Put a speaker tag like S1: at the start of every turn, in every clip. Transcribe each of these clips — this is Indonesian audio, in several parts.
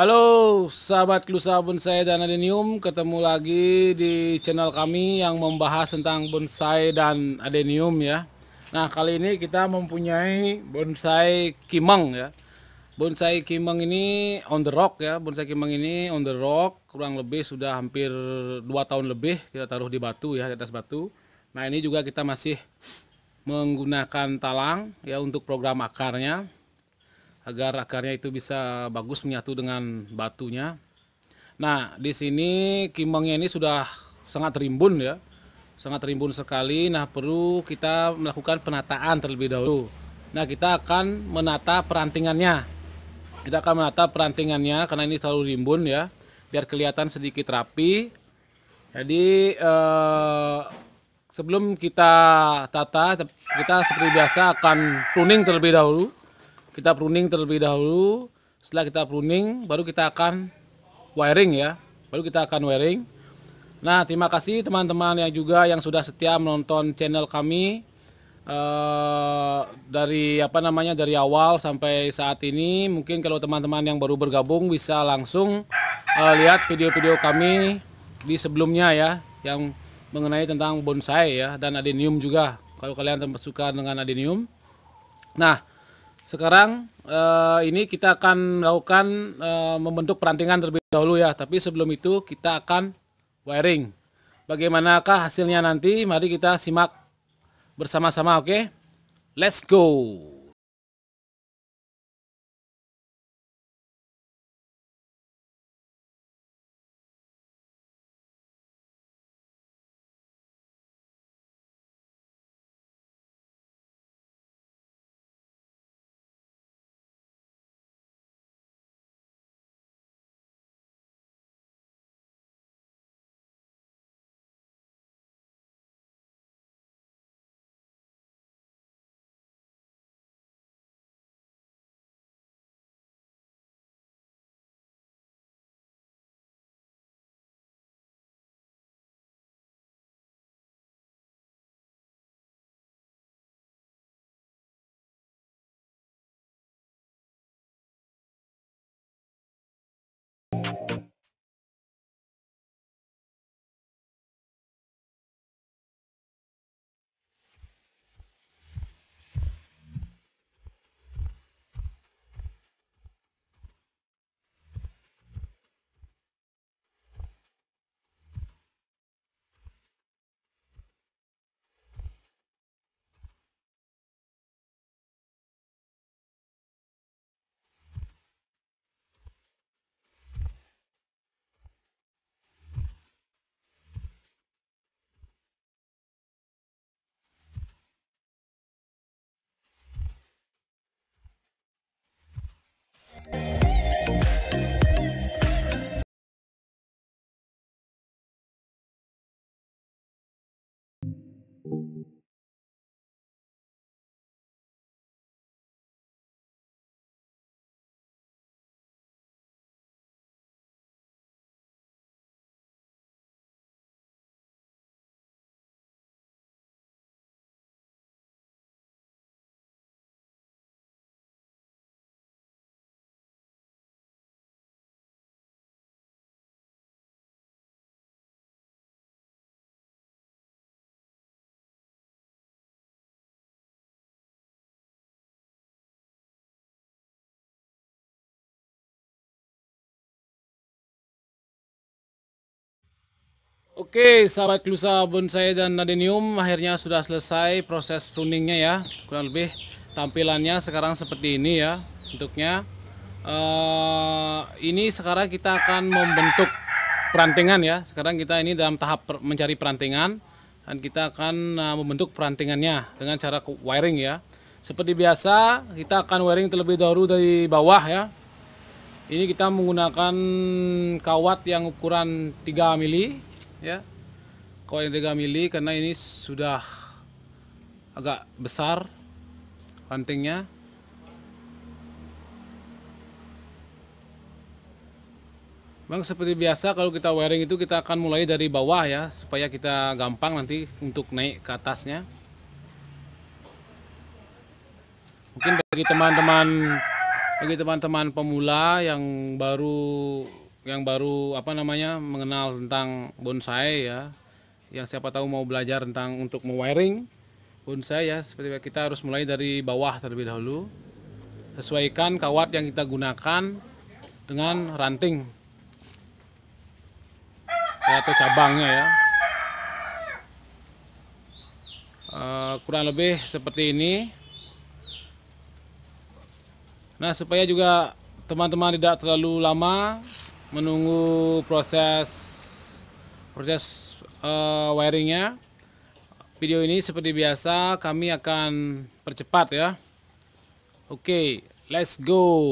S1: Halo sahabat klusa bonsai dan adenium ketemu lagi di channel kami yang membahas tentang bonsai dan adenium ya Nah kali ini kita mempunyai bonsai kimeng ya Bonsai kimeng ini on the rock ya bonsai kimeng ini on the rock kurang lebih sudah hampir 2 tahun lebih kita taruh di batu ya di atas batu Nah ini juga kita masih menggunakan talang ya untuk program akarnya agar akarnya itu bisa bagus menyatu dengan batunya. Nah, di sini kimbangnya ini sudah sangat rimbun ya. Sangat rimbun sekali. Nah, perlu kita melakukan penataan terlebih dahulu. Nah, kita akan menata perantingannya. Kita akan menata perantingannya karena ini terlalu rimbun ya. Biar kelihatan sedikit rapi. Jadi eh, sebelum kita tata, kita seperti biasa akan tuning terlebih dahulu kita pruning terlebih dahulu setelah kita pruning baru kita akan wiring ya baru kita akan wiring nah terima kasih teman-teman yang juga yang sudah setia menonton channel kami Uh, dari apa namanya dari awal sampai saat ini mungkin kalau teman-teman yang baru bergabung bisa langsung uh, lihat video-video kami di sebelumnya ya yang mengenai tentang bonsai ya dan adenium juga kalau kalian suka dengan adenium nah sekarang uh, ini kita akan melakukan uh, eh, membentuk perantingan terlebih dahulu ya. Tapi sebelum itu kita akan wiring. Bagaimanakah hasilnya nanti? Mari kita simak bersama-sama oke. Okay? Let's go. Oke, sahabat Klusa Bonsai dan Nadenium, akhirnya sudah selesai proses pruningnya ya. Kurang lebih tampilannya sekarang seperti ini ya bentuknya. Uh, ini sekarang kita akan membentuk perantingan ya. Sekarang kita ini dalam tahap per mencari perantingan dan kita akan uh, membentuk perantingannya dengan cara wiring ya. Seperti biasa, kita akan wiring terlebih dahulu dari bawah ya. Ini kita menggunakan kawat yang ukuran 3 mili ya koin tiga mili karena ini sudah agak besar pantingnya Bang seperti biasa kalau kita wiring itu kita akan mulai dari bawah ya supaya kita gampang nanti untuk naik ke atasnya mungkin bagi teman-teman bagi teman-teman pemula yang baru yang baru apa namanya mengenal tentang bonsai ya yang siapa tahu mau belajar tentang untuk mewiring bonsai ya seperti kita harus mulai dari bawah terlebih dahulu sesuaikan kawat yang kita gunakan dengan ranting ya, atau cabangnya ya uh, kurang lebih seperti ini nah supaya juga teman-teman tidak terlalu lama menunggu proses proses uh, wiringnya. Video ini seperti biasa kami akan percepat ya. Oke, okay, let's go.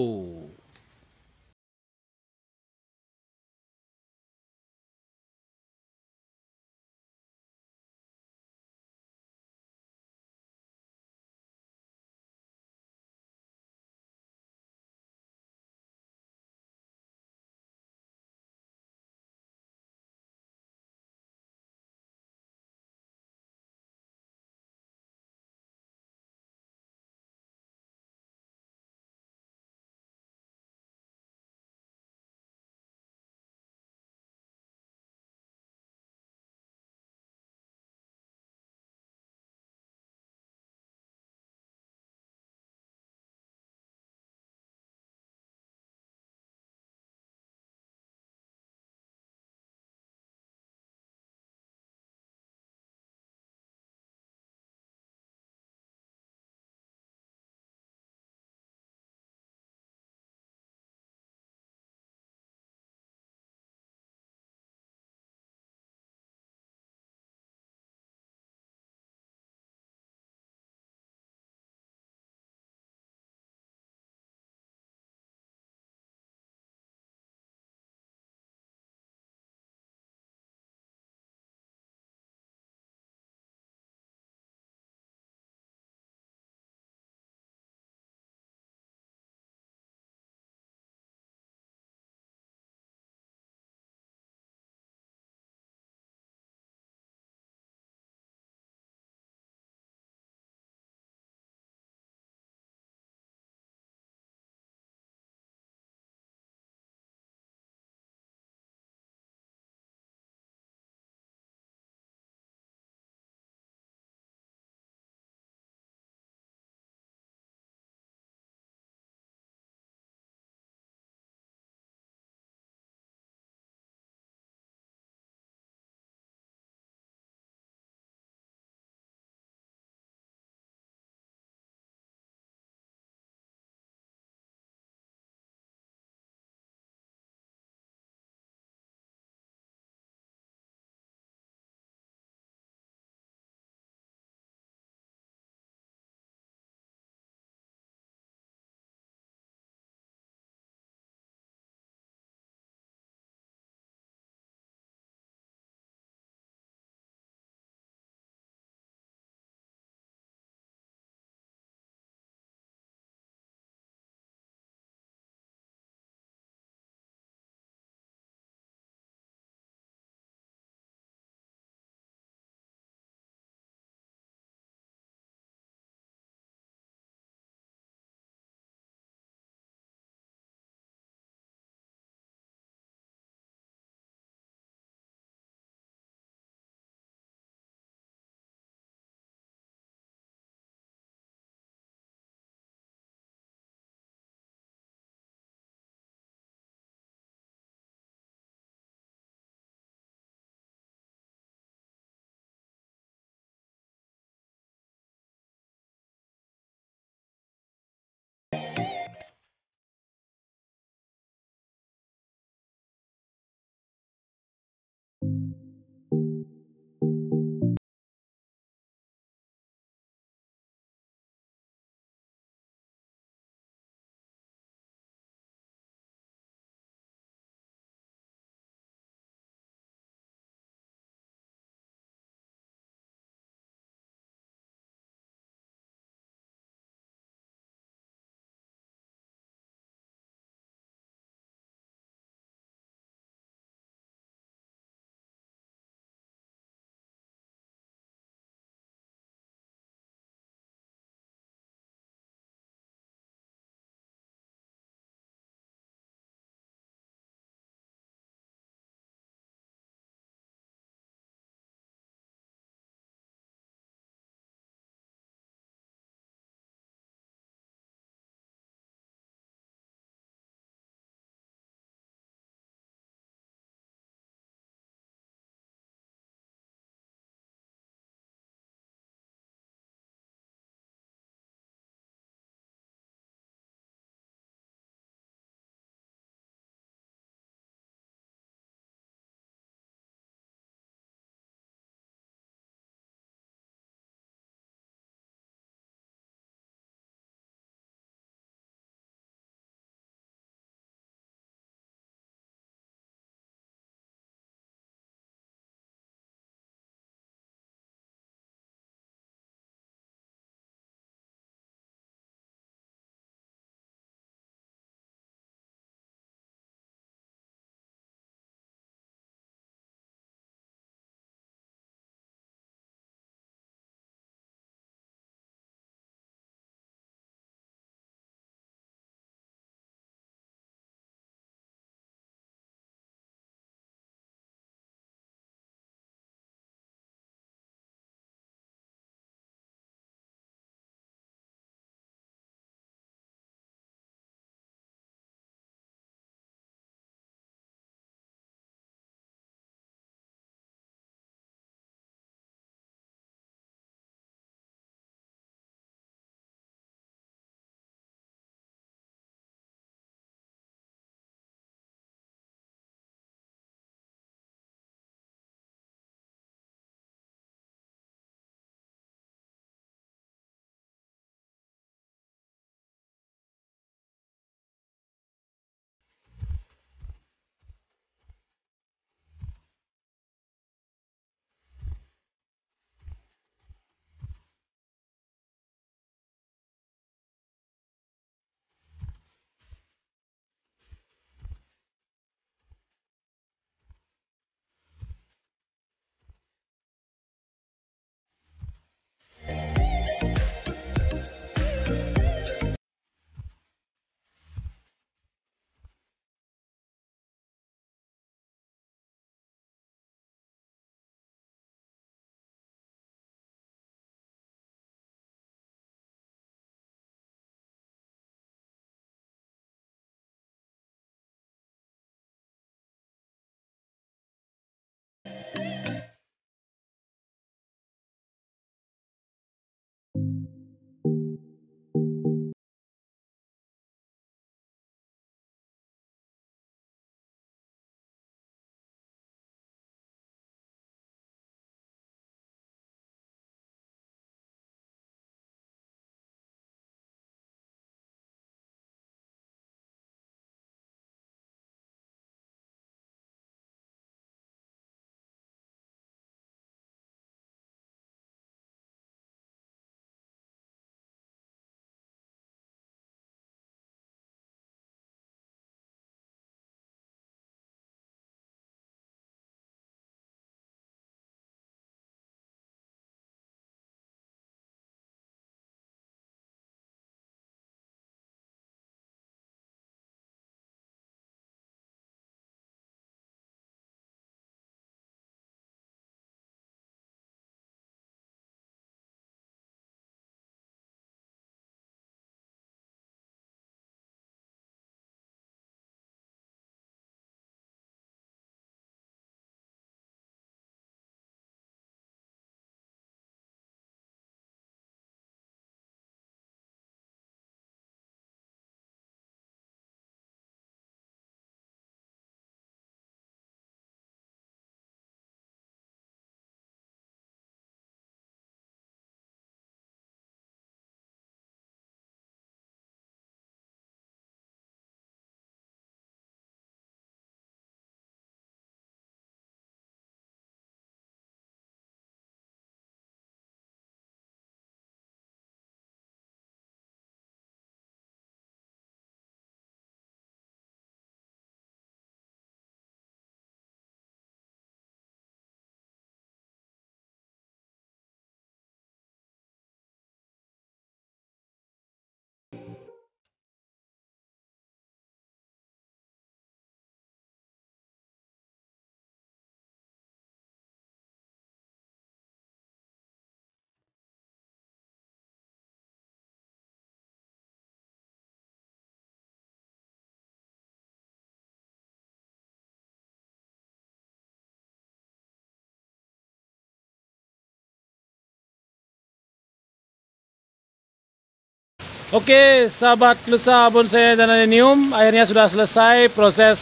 S1: Oke, sahabat Lusa Bonsai dan Adenium, akhirnya sudah selesai proses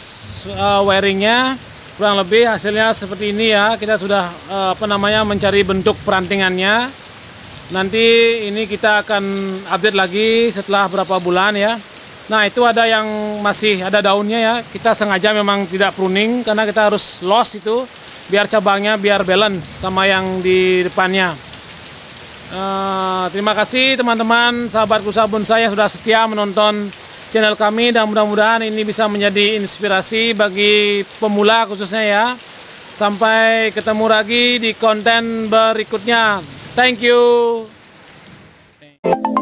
S1: uh, wiringnya. Kurang lebih hasilnya seperti ini ya. Kita sudah uh, apa namanya mencari bentuk perantingannya. Nanti ini kita akan update lagi setelah berapa bulan ya. Nah, itu ada yang masih ada daunnya ya. Kita sengaja memang tidak pruning karena kita harus loss itu biar cabangnya biar balance sama yang di depannya. Eh, terima kasih teman-teman sahabatku sabun saya sudah setia menonton channel kami dan mudah-mudahan ini bisa menjadi inspirasi bagi pemula khususnya ya. Sampai ketemu lagi di konten berikutnya. Thank you. Thank you.